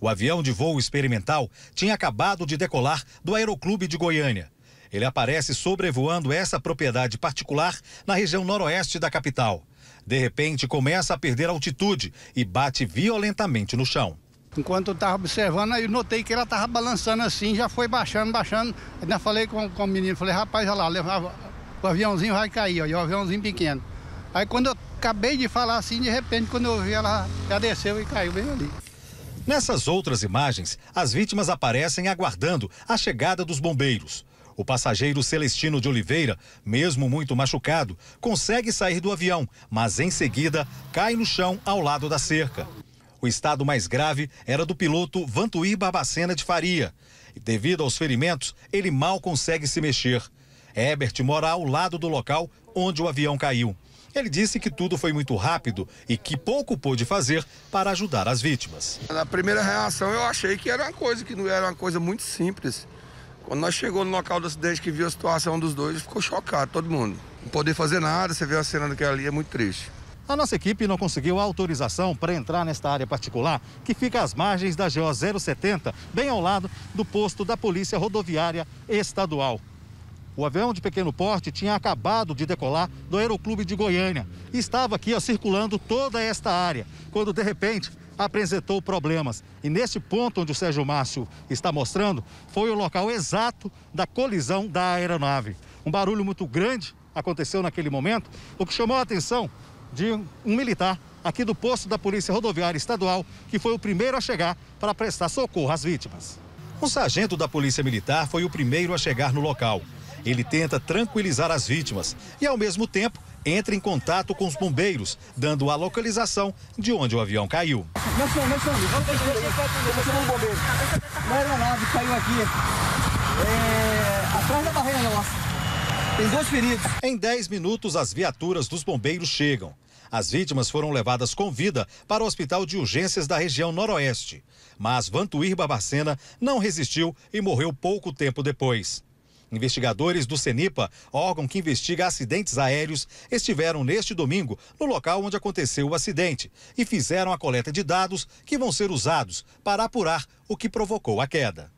O avião de voo experimental tinha acabado de decolar do Aeroclube de Goiânia. Ele aparece sobrevoando essa propriedade particular na região noroeste da capital. De repente, começa a perder altitude e bate violentamente no chão. Enquanto eu estava observando, aí eu notei que ela estava balançando assim, já foi baixando, baixando. Ainda falei com, com o menino, falei, rapaz, olha lá, o aviãozinho vai cair, olha, o aviãozinho pequeno. Aí quando eu acabei de falar assim, de repente, quando eu vi, ela já desceu e caiu bem ali. Nessas outras imagens, as vítimas aparecem aguardando a chegada dos bombeiros. O passageiro Celestino de Oliveira, mesmo muito machucado, consegue sair do avião, mas em seguida cai no chão ao lado da cerca. O estado mais grave era do piloto Vantuí Barbacena de Faria. Devido aos ferimentos, ele mal consegue se mexer. Ebert mora ao lado do local onde o avião caiu. Ele disse que tudo foi muito rápido e que pouco pôde fazer para ajudar as vítimas. Na primeira reação eu achei que era uma coisa que não era uma coisa muito simples. Quando nós chegou no local do acidente que viu a situação dos dois, ficou chocado todo mundo. Não poder fazer nada, você vê a cena daquela ali é muito triste. A nossa equipe não conseguiu autorização para entrar nesta área particular, que fica às margens da GO 070, bem ao lado do posto da Polícia Rodoviária Estadual. O avião de pequeno porte tinha acabado de decolar do Aeroclube de Goiânia e estava aqui ó, circulando toda esta área, quando de repente apresentou problemas. E nesse ponto onde o Sérgio Márcio está mostrando, foi o local exato da colisão da aeronave. Um barulho muito grande aconteceu naquele momento, o que chamou a atenção de um militar aqui do posto da Polícia Rodoviária Estadual, que foi o primeiro a chegar para prestar socorro às vítimas. Um sargento da Polícia Militar foi o primeiro a chegar no local. Ele tenta tranquilizar as vítimas e, ao mesmo tempo, entra em contato com os bombeiros, dando a localização de onde o avião caiu. Não, não, Não uma caiu aqui. É, atrás da barreira nossa. Tem dois feridos. Em 10 minutos, as viaturas dos bombeiros chegam. As vítimas foram levadas com vida para o Hospital de Urgências da região Noroeste. Mas Vantuir Babacena não resistiu e morreu pouco tempo depois. Investigadores do CENIPA, órgão que investiga acidentes aéreos, estiveram neste domingo no local onde aconteceu o acidente e fizeram a coleta de dados que vão ser usados para apurar o que provocou a queda.